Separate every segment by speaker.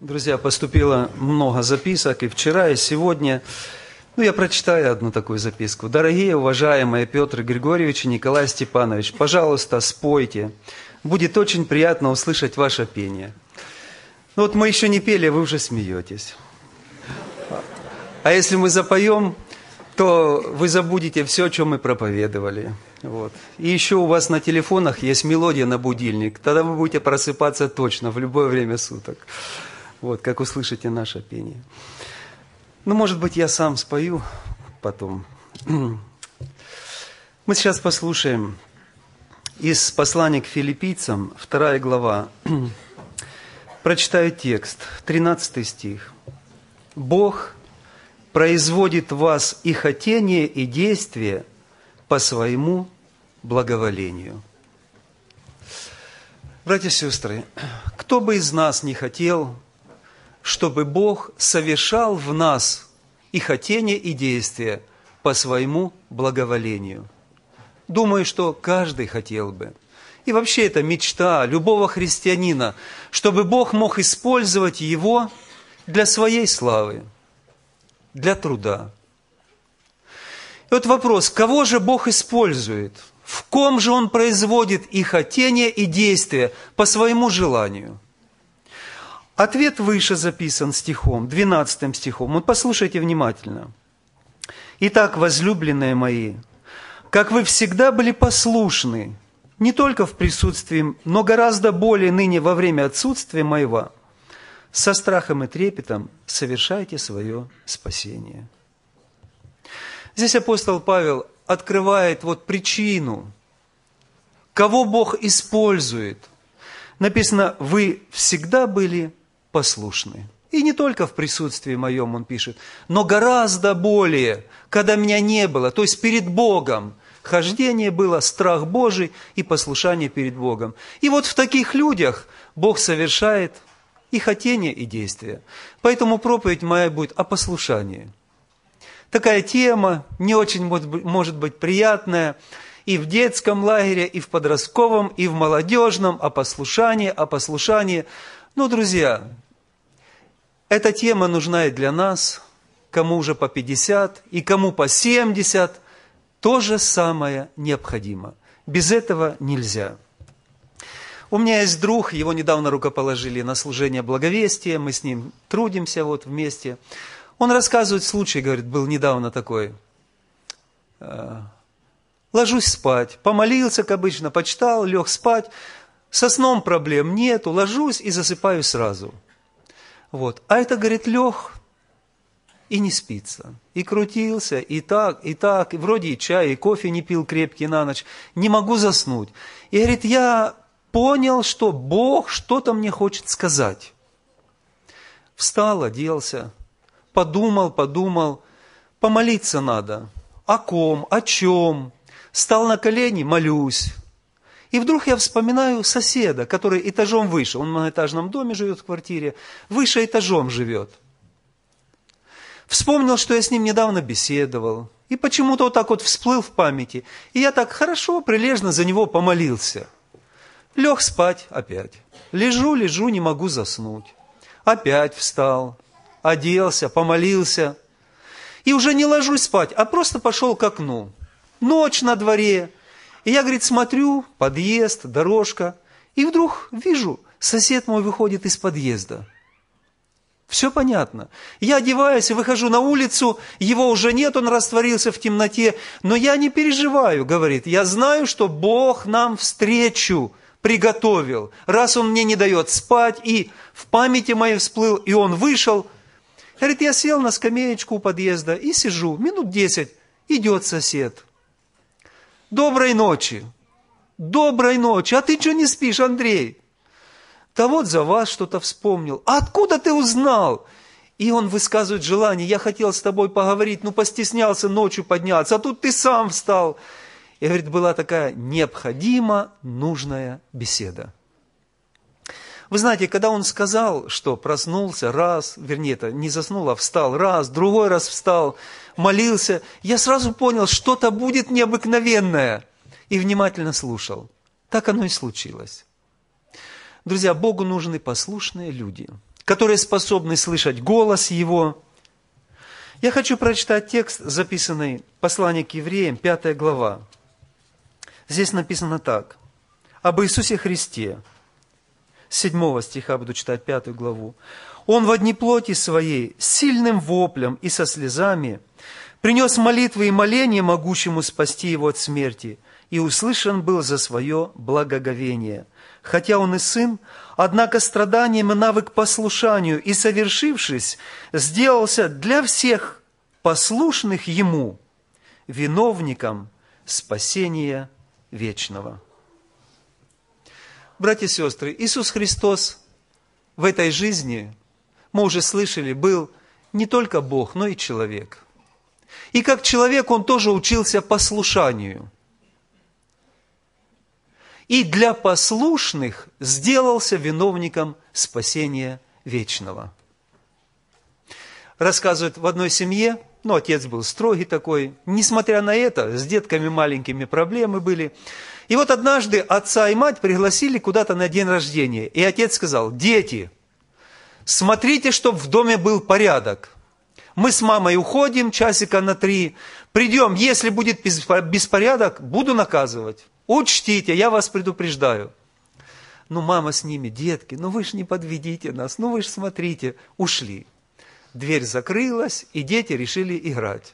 Speaker 1: Друзья, поступило много записок и вчера, и сегодня. Ну, я прочитаю одну такую записку. Дорогие, уважаемые Петр Григорьевич и Николай Степанович, пожалуйста, спойте. Будет очень приятно услышать ваше пение. Ну вот мы еще не пели, вы уже смеетесь. А если мы запоем, то вы забудете все, о чем мы проповедовали. Вот. И еще у вас на телефонах есть мелодия на будильник. Тогда вы будете просыпаться точно в любое время суток. Вот, как услышите наше пение. Ну, может быть, я сам спою потом. Мы сейчас послушаем из послания к филиппийцам, вторая глава. Прочитаю текст, 13 стих. «Бог производит в вас и хотение, и действие по своему благоволению». Братья и сестры, кто бы из нас не хотел – чтобы Бог совершал в нас и хотение, и действия по своему благоволению. Думаю, что каждый хотел бы. И вообще это мечта любого христианина, чтобы Бог мог использовать его для своей славы, для труда. И вот вопрос, кого же Бог использует? В ком же Он производит и хотение, и действие по своему желанию – Ответ выше записан стихом, 12 стихом. Вот послушайте внимательно. «Итак, возлюбленные мои, как вы всегда были послушны, не только в присутствии, но гораздо более ныне во время отсутствия моего, со страхом и трепетом совершайте свое спасение». Здесь апостол Павел открывает вот причину, кого Бог использует. Написано, вы всегда были послушны. И не только в присутствии моем, он пишет, но гораздо более, когда меня не было, то есть перед Богом. Хождение было страх Божий и послушание перед Богом. И вот в таких людях Бог совершает и хотение, и действие. Поэтому проповедь моя будет о послушании. Такая тема, не очень может быть приятная, и в детском лагере, и в подростковом, и в молодежном, о послушании, о послушании. Но, ну, друзья, эта тема нужна и для нас, кому уже по 50 и кому по 70, то же самое необходимо. Без этого нельзя. У меня есть друг, его недавно рукоположили на служение благовестия, мы с ним трудимся вот вместе. Он рассказывает случай, говорит, был недавно такой. Э, ложусь спать, помолился, как обычно, почитал, лег спать, со сном проблем нету, ложусь и засыпаю сразу – вот. А это, говорит, лег и не спится. И крутился, и так, и так. И вроде и чай, и кофе не пил крепкий на ночь. Не могу заснуть. И говорит, я понял, что Бог что-то мне хочет сказать. Встал, оделся, подумал, подумал. Помолиться надо. О ком, о чем. Стал на колени, молюсь. И вдруг я вспоминаю соседа, который этажом выше, он в многоэтажном доме живет в квартире, выше этажом живет. Вспомнил, что я с ним недавно беседовал, и почему-то вот так вот всплыл в памяти. И я так хорошо, прилежно за него помолился. Лег спать опять. Лежу, лежу, не могу заснуть. Опять встал, оделся, помолился. И уже не ложусь спать, а просто пошел к окну. Ночь на дворе – и я, говорит, смотрю, подъезд, дорожка, и вдруг вижу, сосед мой выходит из подъезда. Все понятно. Я одеваюсь, и выхожу на улицу, его уже нет, он растворился в темноте, но я не переживаю, говорит, я знаю, что Бог нам встречу приготовил, раз он мне не дает спать, и в памяти моей всплыл, и он вышел. Говорит, я сел на скамеечку у подъезда и сижу, минут десять, идет сосед, Доброй ночи. Доброй ночи. А ты что не спишь, Андрей? Да вот за вас что-то вспомнил. А откуда ты узнал? И он высказывает желание. Я хотел с тобой поговорить, но ну, постеснялся ночью подняться. А тут ты сам встал. И говорит, была такая необходимо нужная беседа. Вы знаете, когда он сказал, что проснулся раз, вернее, это не заснул, а встал раз, другой раз встал, молился, я сразу понял, что-то будет необыкновенное. И внимательно слушал. Так оно и случилось. Друзья, Богу нужны послушные люди, которые способны слышать голос Его. Я хочу прочитать текст, записанный послание к евреям, 5 глава. Здесь написано так. Об Иисусе Христе. 7 стиха буду читать 5 главу. Он в одни плоти своей, сильным воплем и со слезами принес молитвы и моления могущему спасти его от смерти, и услышан был за свое благоговение. Хотя он и сын, однако страданием и навык послушанию, и совершившись, сделался для всех послушных ему, виновником спасения вечного. Братья и сестры, Иисус Христос в этой жизни, мы уже слышали, был не только Бог, но и человек – и как человек он тоже учился послушанию. И для послушных сделался виновником спасения вечного. Рассказывают, в одной семье, ну, отец был строгий такой, несмотря на это, с детками маленькими проблемы были. И вот однажды отца и мать пригласили куда-то на день рождения. И отец сказал, дети, смотрите, чтобы в доме был порядок мы с мамой уходим часика на три, придем, если будет беспорядок, буду наказывать. Учтите, я вас предупреждаю. Ну, мама с ними, детки, ну вы ж не подведите нас, ну вы ж смотрите, ушли. Дверь закрылась, и дети решили играть.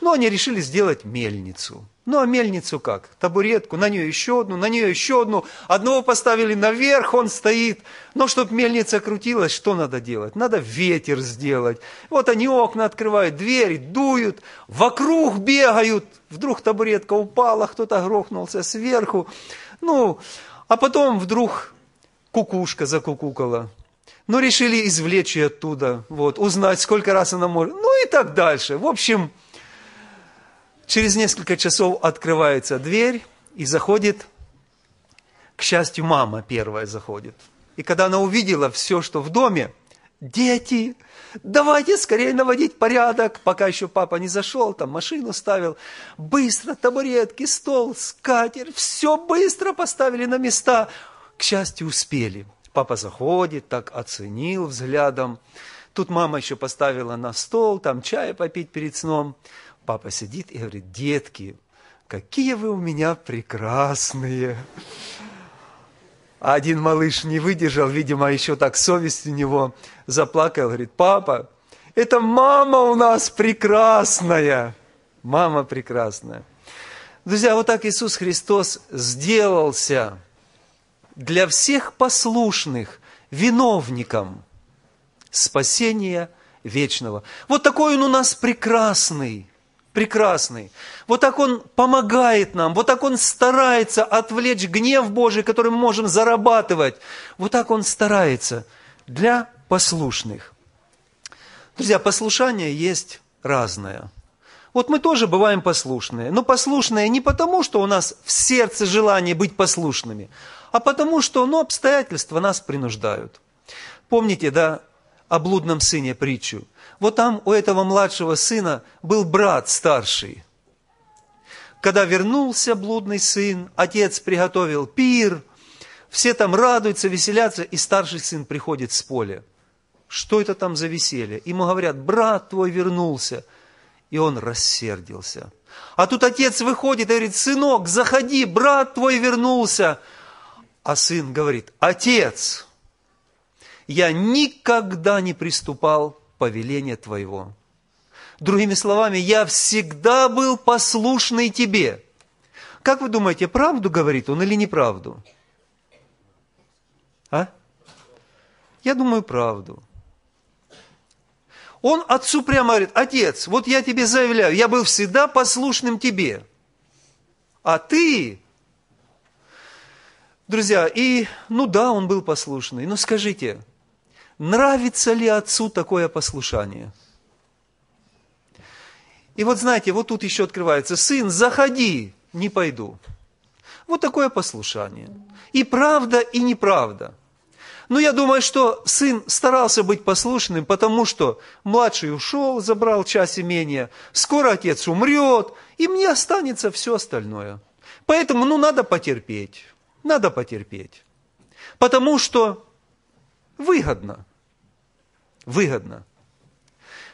Speaker 1: Но они решили сделать мельницу – ну, а мельницу как? Табуретку, на нее еще одну, на нее еще одну. Одного поставили наверх, он стоит. Но чтобы мельница крутилась, что надо делать? Надо ветер сделать. Вот они окна открывают, двери дуют, вокруг бегают. Вдруг табуретка упала, кто-то грохнулся сверху. Ну, а потом вдруг кукушка закукукала. Ну, решили извлечь ее оттуда, вот, узнать, сколько раз она может. Ну, и так дальше. В общем, Через несколько часов открывается дверь, и заходит, к счастью, мама первая заходит. И когда она увидела все, что в доме, дети, давайте скорее наводить порядок, пока еще папа не зашел, там машину ставил, быстро табуретки, стол, скатерть, все быстро поставили на места. К счастью, успели. Папа заходит, так оценил взглядом. Тут мама еще поставила на стол, там чая попить перед сном. Папа сидит и говорит, детки, какие вы у меня прекрасные. А один малыш не выдержал, видимо, еще так совесть у него заплакал, говорит, папа, это мама у нас прекрасная. Мама прекрасная. Друзья, вот так Иисус Христос сделался для всех послушных виновником спасения вечного. Вот такой он у нас прекрасный – прекрасный. Вот так Он помогает нам, вот так Он старается отвлечь гнев Божий, который мы можем зарабатывать. Вот так Он старается для послушных. Друзья, послушание есть разное. Вот мы тоже бываем послушные, но послушные не потому, что у нас в сердце желание быть послушными, а потому, что ну, обстоятельства нас принуждают. Помните, да, о блудном сыне притчу – вот там у этого младшего сына был брат старший. Когда вернулся блудный сын, отец приготовил пир, все там радуются, веселятся, и старший сын приходит с поля. Что это там за веселье? Ему говорят, брат твой вернулся. И он рассердился. А тут отец выходит и говорит, сынок, заходи, брат твой вернулся. А сын говорит, отец, я никогда не приступал повеления Твоего. Другими словами, я всегда был послушный Тебе. Как вы думаете, правду говорит он или неправду? А? Я думаю, правду. Он отцу прямо говорит, отец, вот я тебе заявляю, я был всегда послушным тебе. А ты, друзья, и ну да, он был послушный, но скажите, Нравится ли отцу такое послушание? И вот знаете, вот тут еще открывается, сын, заходи, не пойду. Вот такое послушание. И правда, и неправда. Но я думаю, что сын старался быть послушным, потому что младший ушел, забрал часть имения, скоро отец умрет, и мне останется все остальное. Поэтому, ну, надо потерпеть, надо потерпеть. Потому что Выгодно. Выгодно.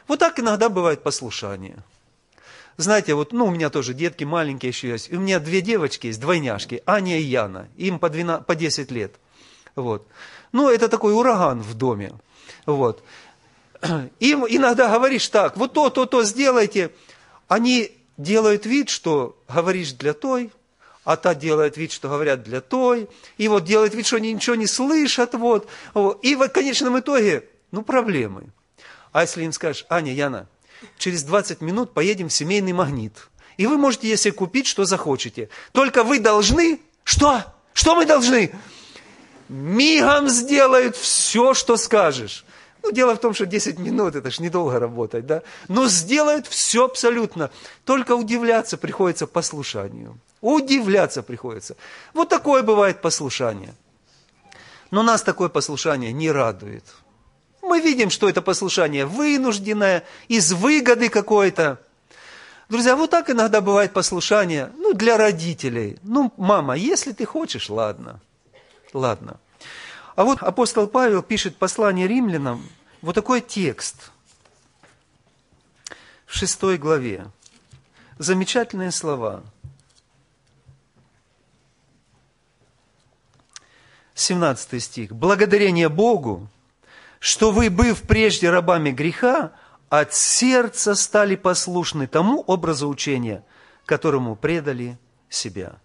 Speaker 1: Вот так иногда бывает послушание. Знаете, вот, ну, у меня тоже детки маленькие еще есть. У меня две девочки есть, двойняшки, Аня и Яна. Им по, 12, по 10 лет. Вот. Ну, это такой ураган в доме. Вот. Им иногда говоришь так, вот то, то, то сделайте. Они делают вид, что говоришь для той, а та делает вид, что говорят для той, и вот делает вид, что они ничего не слышат, вот. И в конечном итоге, ну, проблемы. А если им скажешь, Аня, Яна, через 20 минут поедем в семейный магнит, и вы можете, если купить, что захочете. Только вы должны... Что? Что мы должны? Мигом сделают все, что скажешь. Ну, дело в том, что 10 минут, это ж недолго работать, да? Но сделают все абсолютно. Только удивляться приходится послушанию. Удивляться приходится. Вот такое бывает послушание. Но нас такое послушание не радует. Мы видим, что это послушание вынужденное, из выгоды какой-то. Друзья, вот так иногда бывает послушание, ну, для родителей. Ну, мама, если ты хочешь, ладно, ладно. А вот апостол Павел пишет послание римлянам, вот такой текст в шестой главе. Замечательные слова. семнадцатый стих. «Благодарение Богу, что вы, быв прежде рабами греха, от сердца стали послушны тому образу учения, которому предали себя».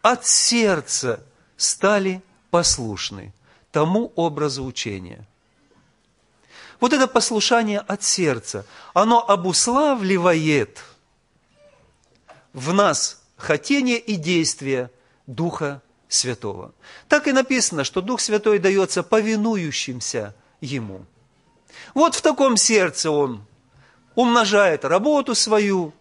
Speaker 1: От сердца стали послушны послушны тому образу учения. Вот это послушание от сердца, оно обуславливает в нас хотение и действие Духа Святого. Так и написано, что Дух Святой дается повинующимся Ему. Вот в таком сердце Он умножает работу свою,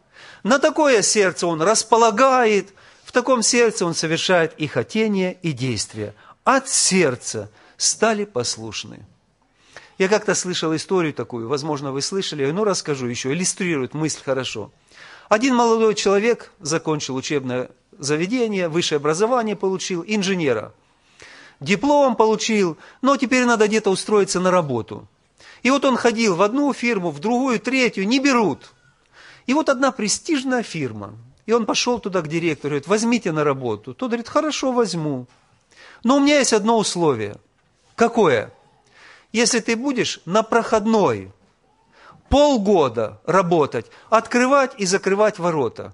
Speaker 1: на такое сердце Он располагает, в таком сердце Он совершает и хотение, и действие от сердца стали послушны. Я как-то слышал историю такую, возможно, вы слышали, но ну, расскажу еще, иллюстрирует мысль хорошо. Один молодой человек закончил учебное заведение, высшее образование получил, инженера. Диплом получил, но теперь надо где-то устроиться на работу. И вот он ходил в одну фирму, в другую, третью, не берут. И вот одна престижная фирма. И он пошел туда к директору, говорит, возьмите на работу. Тот говорит, хорошо, возьму. Но у меня есть одно условие. Какое? Если ты будешь на проходной полгода работать, открывать и закрывать ворота.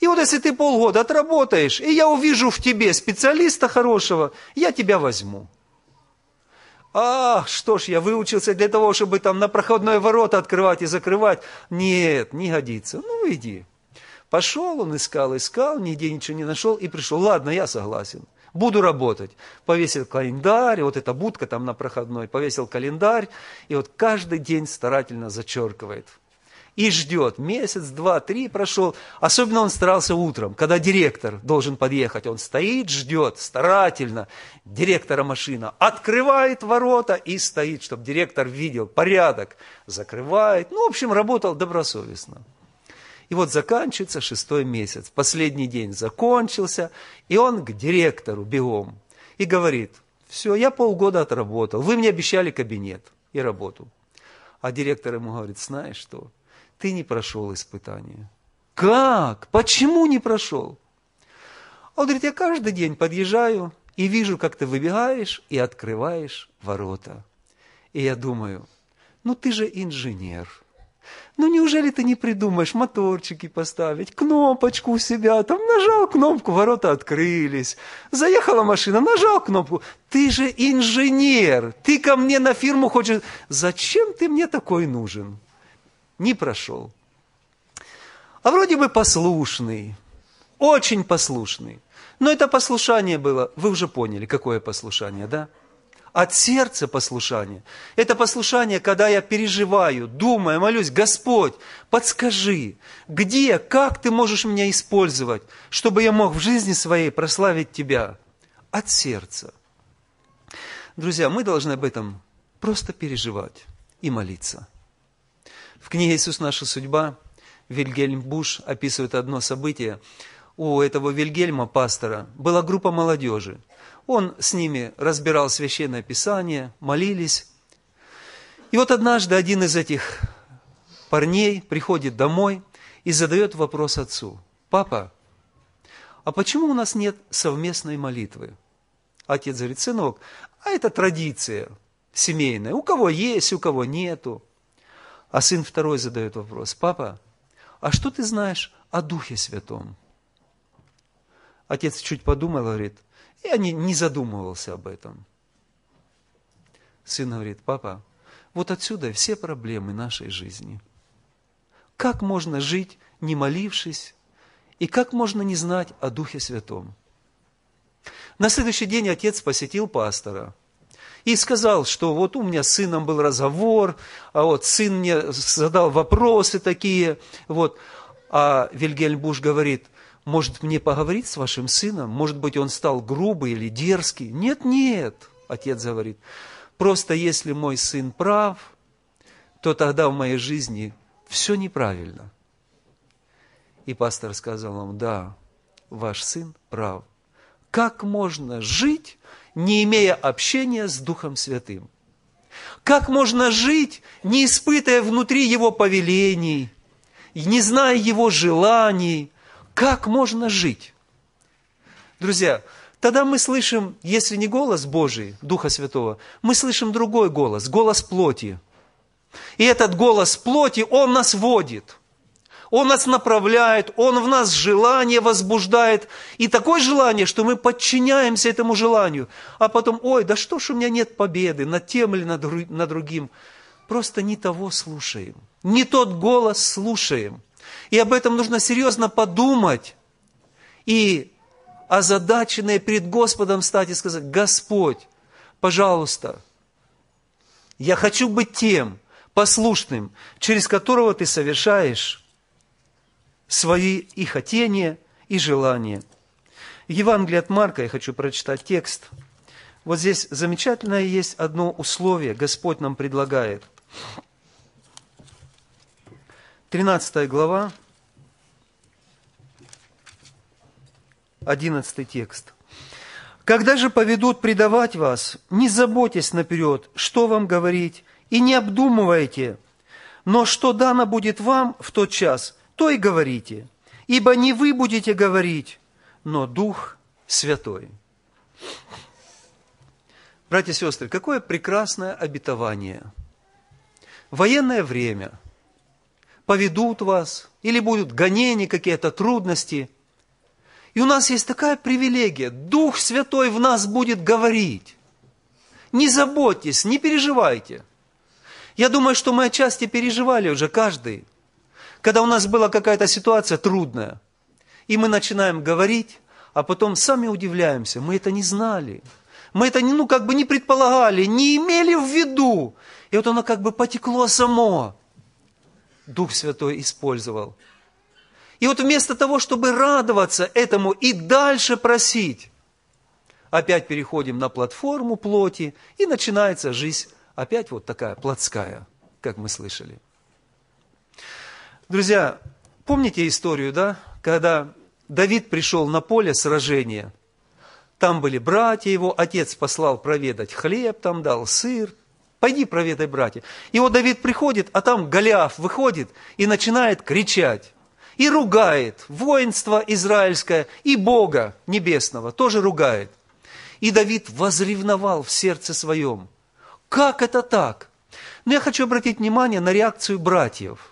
Speaker 1: И вот если ты полгода отработаешь, и я увижу в тебе специалиста хорошего, я тебя возьму. А, что ж, я выучился для того, чтобы там на проходное ворота открывать и закрывать. Нет, не годится. Ну, иди. Пошел он, искал, искал, нигде ничего не нашел и пришел. Ладно, я согласен буду работать. Повесил календарь, вот эта будка там на проходной, повесил календарь, и вот каждый день старательно зачеркивает. И ждет. Месяц, два, три прошел. Особенно он старался утром, когда директор должен подъехать. Он стоит, ждет старательно директора машина. Открывает ворота и стоит, чтобы директор видел порядок. Закрывает. Ну, в общем, работал добросовестно. И вот заканчивается шестой месяц, последний день закончился, и он к директору бегом и говорит, все, я полгода отработал, вы мне обещали кабинет и работу. А директор ему говорит, знаешь что, ты не прошел испытание. Как? Почему не прошел? Он говорит, я каждый день подъезжаю и вижу, как ты выбегаешь и открываешь ворота. И я думаю, ну ты же инженер. Ну неужели ты не придумаешь моторчики поставить, кнопочку у себя, там нажал кнопку, ворота открылись. Заехала машина, нажал кнопку. Ты же инженер, ты ко мне на фирму хочешь. Зачем ты мне такой нужен? Не прошел. А вроде бы послушный, очень послушный. Но это послушание было, вы уже поняли, какое послушание, да? от сердца послушание. Это послушание, когда я переживаю, думаю, молюсь, Господь, подскажи, где, как ты можешь меня использовать, чтобы я мог в жизни своей прославить Тебя от сердца. Друзья, мы должны об этом просто переживать и молиться. В книге «Иисус. Наша судьба» Вильгельм Буш описывает одно событие. У этого Вильгельма, пастора, была группа молодежи – он с ними разбирал Священное Писание, молились. И вот однажды один из этих парней приходит домой и задает вопрос отцу. «Папа, а почему у нас нет совместной молитвы?» Отец говорит, «Сынок, а это традиция семейная. У кого есть, у кого нету». А сын второй задает вопрос, «Папа, а что ты знаешь о Духе Святом?» Отец чуть подумал, говорит, – я не, не задумывался об этом. Сын говорит, папа, вот отсюда все проблемы нашей жизни. Как можно жить, не молившись, и как можно не знать о Духе Святом? На следующий день отец посетил пастора и сказал, что вот у меня с сыном был разговор, а вот сын мне задал вопросы такие, вот. А Вильгельм Буш говорит, может мне поговорить с вашим сыном? Может быть, он стал грубый или дерзкий? Нет, нет, отец говорит. Просто если мой сын прав, то тогда в моей жизни все неправильно. И пастор сказал ему, да, ваш сын прав. Как можно жить, не имея общения с Духом Святым? Как можно жить, не испытывая внутри Его повелений, не зная Его желаний – как можно жить? Друзья, тогда мы слышим, если не голос Божий, Духа Святого, мы слышим другой голос, голос плоти. И этот голос плоти, он нас водит – он нас направляет, Он в нас желание возбуждает. И такое желание, что мы подчиняемся этому желанию. А потом, ой, да что ж у меня нет победы над тем или над, другим. Просто не того слушаем. Не тот голос слушаем. И об этом нужно серьезно подумать и озадаченные перед Господом стать и сказать, Господь, пожалуйста, я хочу быть тем послушным, через которого ты совершаешь свои и хотения, и желания. Евангелие от Марка, я хочу прочитать текст. Вот здесь замечательное есть одно условие, Господь нам предлагает – 13 глава, 11 текст. «Когда же поведут предавать вас, не заботьтесь наперед, что вам говорить, и не обдумывайте, но что дано будет вам в тот час, то и говорите, ибо не вы будете говорить, но Дух Святой». Братья и сестры, какое прекрасное обетование! Военное время – поведут вас, или будут гонения, какие-то трудности. И у нас есть такая привилегия, Дух Святой в нас будет говорить. Не заботьтесь, не переживайте. Я думаю, что мы отчасти переживали уже каждый, когда у нас была какая-то ситуация трудная, и мы начинаем говорить, а потом сами удивляемся, мы это не знали. Мы это ну, как бы не предполагали, не имели в виду. И вот оно как бы потекло само. Дух Святой использовал. И вот вместо того, чтобы радоваться этому и дальше просить, опять переходим на платформу плоти, и начинается жизнь опять вот такая плотская, как мы слышали. Друзья, помните историю, да, когда Давид пришел на поле сражения, там были братья его, отец послал проведать хлеб, там дал сыр – Пойди проведай братья. И вот Давид приходит, а там Голиаф выходит и начинает кричать. И ругает воинство израильское и Бога небесного, тоже ругает. И Давид возревновал в сердце своем. Как это так? Но я хочу обратить внимание на реакцию братьев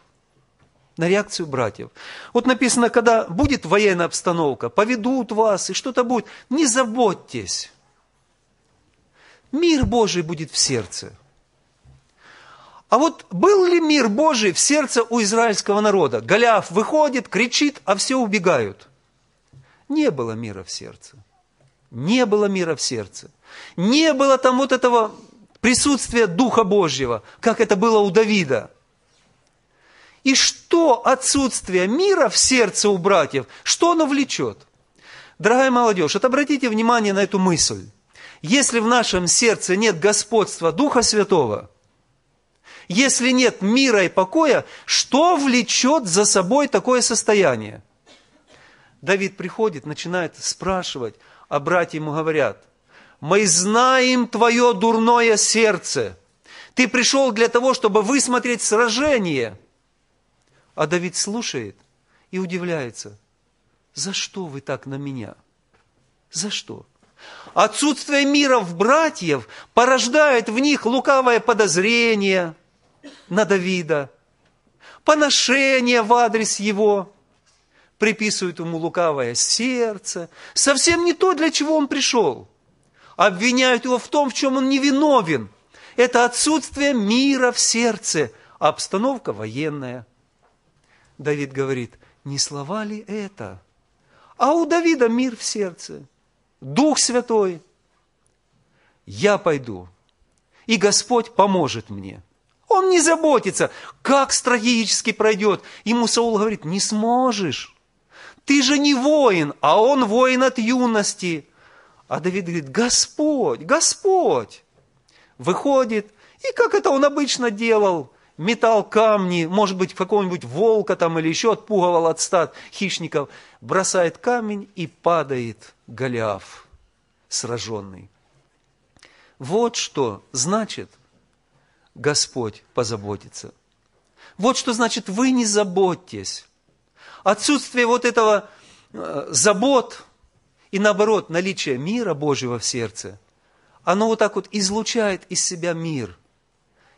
Speaker 1: – на реакцию братьев. Вот написано, когда будет военная обстановка, поведут вас и что-то будет, не заботьтесь. Мир Божий будет в сердце. А вот был ли мир Божий в сердце у израильского народа? Голиаф выходит, кричит, а все убегают. Не было мира в сердце. Не было мира в сердце. Не было там вот этого присутствия Духа Божьего, как это было у Давида. И что отсутствие мира в сердце у братьев, что оно влечет? Дорогая молодежь, вот обратите внимание на эту мысль. Если в нашем сердце нет господства Духа Святого, если нет мира и покоя, что влечет за собой такое состояние? Давид приходит, начинает спрашивать, а братья ему говорят, «Мы знаем твое дурное сердце. Ты пришел для того, чтобы высмотреть сражение». А Давид слушает и удивляется, «За что вы так на меня? За что?» Отсутствие мира в братьев порождает в них лукавое подозрение – на Давида, поношение в адрес его, приписывают ему лукавое сердце, совсем не то, для чего он пришел. Обвиняют его в том, в чем он невиновен. Это отсутствие мира в сердце, обстановка военная. Давид говорит, не слова ли это? А у Давида мир в сердце, Дух Святой. Я пойду, и Господь поможет мне. Он не заботится, как стратегически пройдет. Ему Саул говорит, не сможешь. Ты же не воин, а он воин от юности. А Давид говорит, Господь, Господь. Выходит, и как это он обычно делал, метал камни, может быть, какого-нибудь волка там или еще отпугивал от стад хищников, бросает камень и падает Голиаф, сраженный. Вот что значит – Господь позаботится. Вот что значит вы не заботьтесь. Отсутствие вот этого э, забот и наоборот наличие мира Божьего в сердце, оно вот так вот излучает из себя мир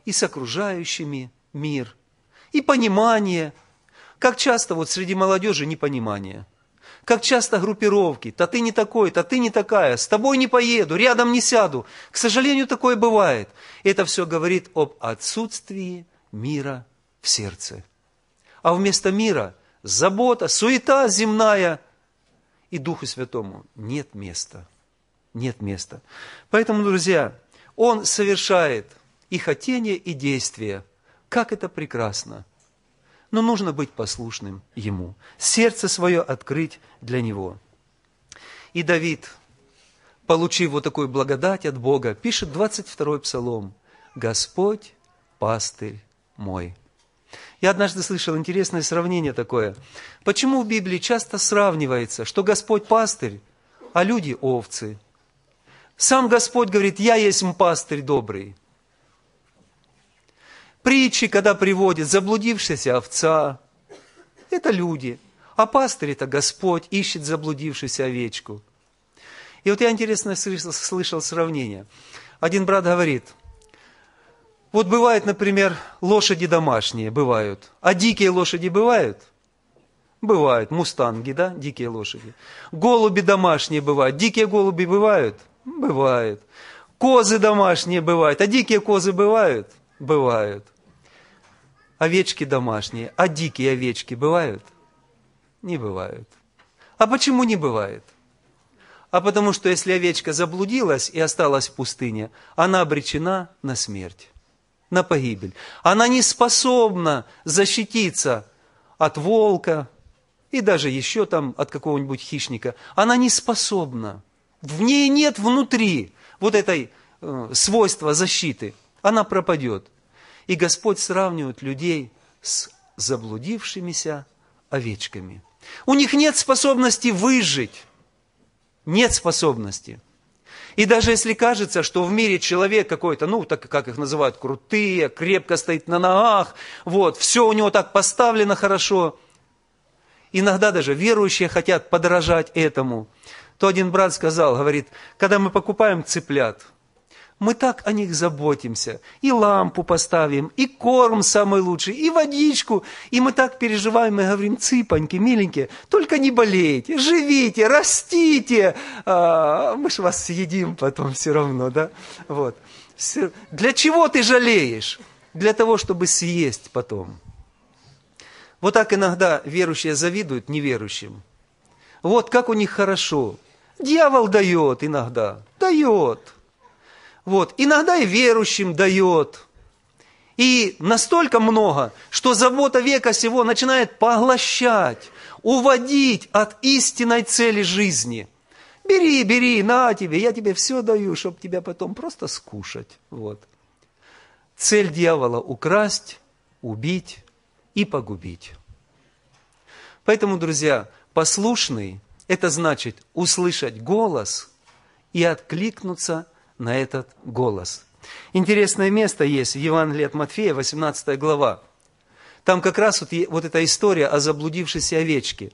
Speaker 1: и с окружающими мир, и понимание, как часто вот среди молодежи непонимание – как часто группировки, то ты не такой, то ты не такая, с тобой не поеду, рядом не сяду». К сожалению, такое бывает. Это все говорит об отсутствии мира в сердце. А вместо мира – забота, суета земная. И Духу Святому нет места. Нет места. Поэтому, друзья, Он совершает и хотение, и действие. Как это прекрасно! но нужно быть послушным Ему, сердце свое открыть для Него. И Давид, получив вот такую благодать от Бога, пишет 22-й псалом «Господь, пастырь мой». Я однажды слышал интересное сравнение такое. Почему в Библии часто сравнивается, что Господь пастырь, а люди овцы? Сам Господь говорит, я есть пастырь добрый – Притчи, когда приводит заблудившегося овца, это люди. А пастырь это Господь, ищет заблудившуюся овечку. И вот я интересно слышал, слышал сравнение. Один брат говорит, вот бывает, например, лошади домашние, бывают. А дикие лошади бывают? Бывают. Мустанги, да, дикие лошади. Голуби домашние бывают. Дикие голуби бывают? Бывают. Козы домашние бывают. А дикие козы бывают? Бывают овечки домашние, а дикие овечки бывают? Не бывают. А почему не бывает? А потому что если овечка заблудилась и осталась в пустыне, она обречена на смерть, на погибель. Она не способна защититься от волка и даже еще там от какого-нибудь хищника. Она не способна. В ней нет внутри вот этой э, свойства защиты. Она пропадет. И Господь сравнивает людей с заблудившимися овечками. У них нет способности выжить. Нет способности. И даже если кажется, что в мире человек какой-то, ну, так как их называют, крутые, крепко стоит на ногах, вот, все у него так поставлено хорошо. Иногда даже верующие хотят подражать этому. То один брат сказал, говорит, когда мы покупаем цыплят – мы так о них заботимся. И лампу поставим, и корм самый лучший, и водичку. И мы так переживаем мы говорим, цыпаньки, миленькие, только не болейте, живите, растите. А, мы же вас съедим потом все равно, да? Вот. Для чего ты жалеешь? Для того, чтобы съесть потом. Вот так иногда верующие завидуют неверующим. Вот как у них хорошо. Дьявол дает иногда, дает. Вот. Иногда и верующим дает. И настолько много, что забота века сего начинает поглощать, уводить от истинной цели жизни. Бери, бери, на тебе, я тебе все даю, чтобы тебя потом просто скушать. Вот. Цель дьявола – украсть, убить и погубить. Поэтому, друзья, послушный – это значит услышать голос и откликнуться на этот голос. Интересное место есть в Евангелии от Матфея, 18 глава. Там как раз вот, вот эта история о заблудившейся овечке.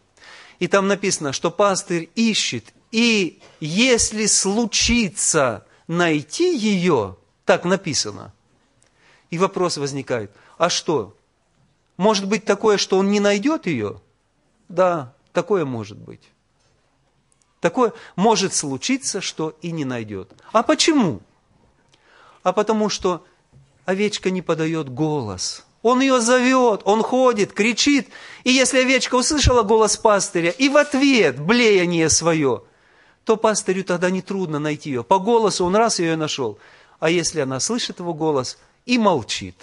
Speaker 1: И там написано, что пастырь ищет, и если случится найти ее, так написано. И вопрос возникает, а что? Может быть такое, что он не найдет ее? Да, такое может быть. Такое может случиться, что и не найдет. А почему? А потому что овечка не подает голос. Он ее зовет, он ходит, кричит. И если овечка услышала голос пастыря и в ответ блеяние свое, то пастырю тогда нетрудно найти ее. По голосу он раз ее нашел. А если она слышит его голос и молчит,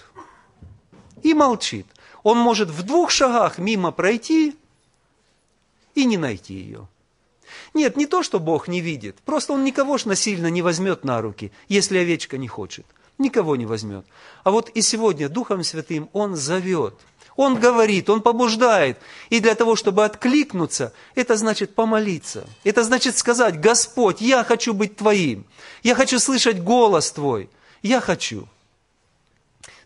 Speaker 1: и молчит, он может в двух шагах мимо пройти и не найти ее. Нет, не то, что Бог не видит. Просто он никого ж насильно не возьмет на руки, если овечка не хочет. Никого не возьмет. А вот и сегодня Духом Святым он зовет. Он говорит, он побуждает. И для того, чтобы откликнуться, это значит помолиться. Это значит сказать, Господь, я хочу быть Твоим. Я хочу слышать голос Твой. Я хочу.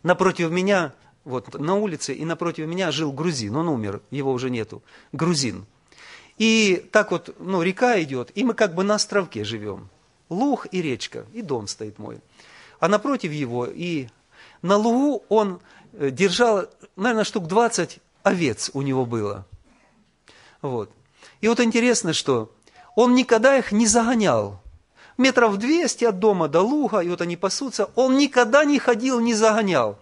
Speaker 1: Напротив меня, вот на улице и напротив меня жил грузин. Он умер, его уже нету. Грузин. И так вот, ну, река идет, и мы как бы на островке живем. Луг и речка, и дом стоит мой. А напротив его, и на лугу он э, держал, наверное, штук 20 овец у него было. Вот. И вот интересно, что он никогда их не загонял. Метров 200 от дома до луга, и вот они пасутся. Он никогда не ходил, не загонял.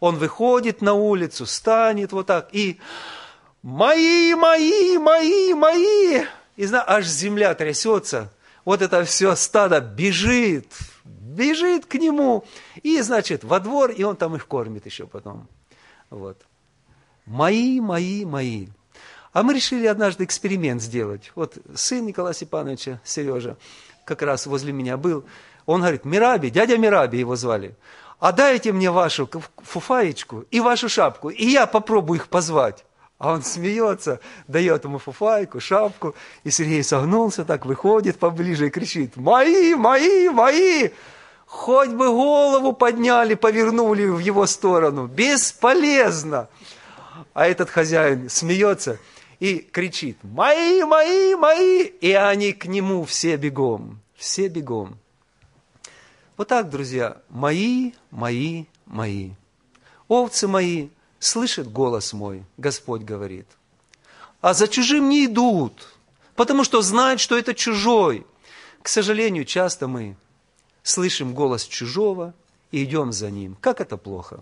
Speaker 1: Он выходит на улицу, станет вот так и «Мои, мои, мои, мои!» И знаешь, аж земля трясется. Вот это все стадо бежит, бежит к нему. И, значит, во двор, и он там их кормит еще потом. Вот. Мои, мои, мои. А мы решили однажды эксперимент сделать. Вот сын Николая Степановича, Сережа, как раз возле меня был. Он говорит, Мираби, дядя Мираби его звали. А дайте мне вашу фуфаечку и вашу шапку, и я попробую их позвать. А он смеется, дает ему фуфайку, шапку. И Сергей согнулся, так выходит поближе и кричит, «Мои, мои, мои!» Хоть бы голову подняли, повернули в его сторону. Бесполезно. А этот хозяин смеется и кричит, «Мои, мои, мои!» И они к нему все бегом, все бегом. Вот так, друзья, мои, мои, мои. Овцы мои, слышит голос мой, Господь говорит. А за чужим не идут, потому что знают, что это чужой. К сожалению, часто мы слышим голос чужого и идем за ним. Как это плохо?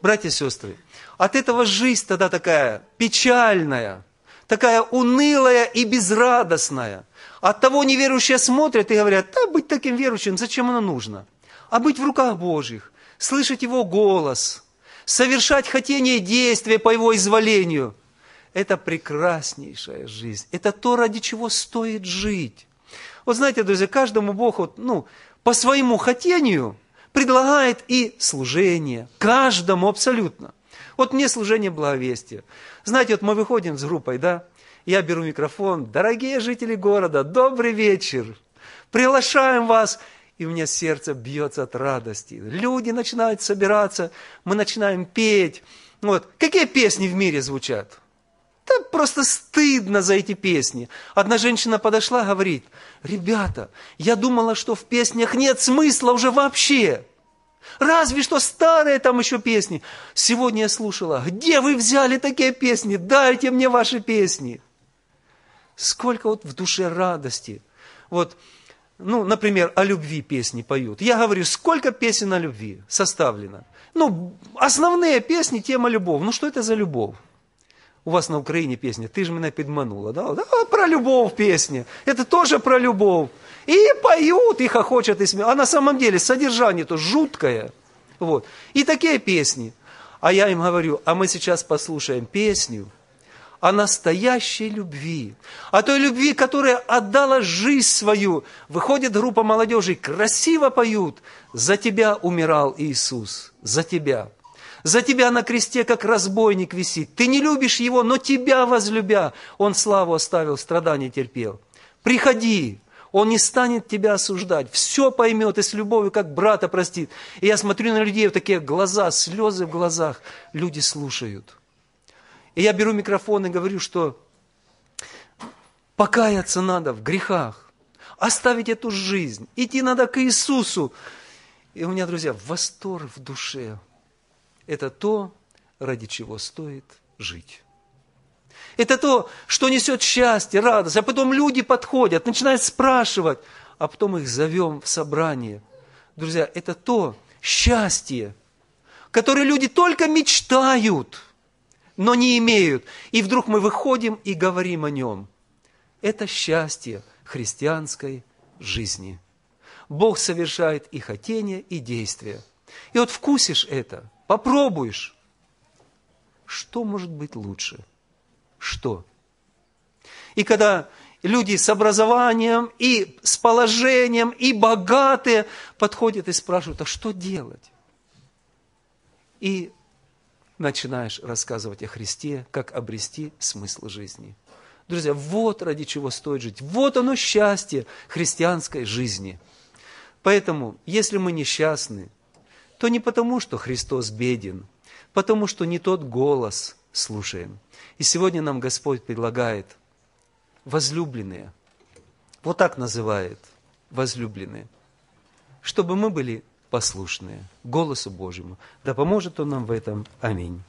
Speaker 1: Братья и сестры, от этого жизнь тогда такая печальная, такая унылая и безрадостная. От того неверующие смотрят и говорят, да быть таким верующим, зачем оно нужно? А быть в руках Божьих, слышать Его голос, совершать хотение и действия по его изволению. Это прекраснейшая жизнь. Это то, ради чего стоит жить. Вот знаете, друзья, каждому Бог вот, ну, по своему хотению предлагает и служение. Каждому абсолютно. Вот мне служение благовестия. Знаете, вот мы выходим с группой, да, я беру микрофон. Дорогие жители города, добрый вечер. Приглашаем вас и у меня сердце бьется от радости. Люди начинают собираться, мы начинаем петь. Вот. Какие песни в мире звучат? Да просто стыдно за эти песни. Одна женщина подошла, говорит, ребята, я думала, что в песнях нет смысла уже вообще. Разве что старые там еще песни. Сегодня я слушала, где вы взяли такие песни? Дайте мне ваши песни. Сколько вот в душе радости. Вот ну, например, о любви песни поют. Я говорю, сколько песен о любви составлено? Ну, основные песни, тема любовь. Ну, что это за любовь? У вас на Украине песня «Ты же меня подманула», да? да? Про любовь песня. Это тоже про любовь. И поют, и хохочет, и смеют. А на самом деле содержание-то жуткое. Вот. И такие песни. А я им говорю, а мы сейчас послушаем песню – о настоящей любви, о той любви, которая отдала жизнь свою. Выходит группа молодежи, красиво поют. За тебя умирал Иисус, за тебя. За тебя на кресте, как разбойник, висит. Ты не любишь его, но тебя возлюбя. Он славу оставил, страдания терпел. Приходи, он не станет тебя осуждать. Все поймет и с любовью, как брата простит. И я смотрю на людей в такие глаза, слезы в глазах. Люди слушают. И я беру микрофон и говорю, что покаяться надо в грехах, оставить эту жизнь, идти надо к Иисусу. И у меня, друзья, восторг в душе. Это то, ради чего стоит жить. Это то, что несет счастье, радость. А потом люди подходят, начинают спрашивать, а потом их зовем в собрание. Друзья, это то счастье, которое люди только мечтают – но не имеют. И вдруг мы выходим и говорим о нем. Это счастье христианской жизни. Бог совершает и хотение, и действие. И вот вкусишь это, попробуешь. Что может быть лучше? Что? И когда люди с образованием, и с положением, и богатые подходят и спрашивают, а что делать? И начинаешь рассказывать о Христе, как обрести смысл жизни. Друзья, вот ради чего стоит жить. Вот оно счастье христианской жизни. Поэтому, если мы несчастны, то не потому, что Христос беден, потому что не тот голос слушаем. И сегодня нам Господь предлагает возлюбленные, вот так называет возлюбленные, чтобы мы были послушные голосу Божьему. Да поможет Он нам в этом. Аминь.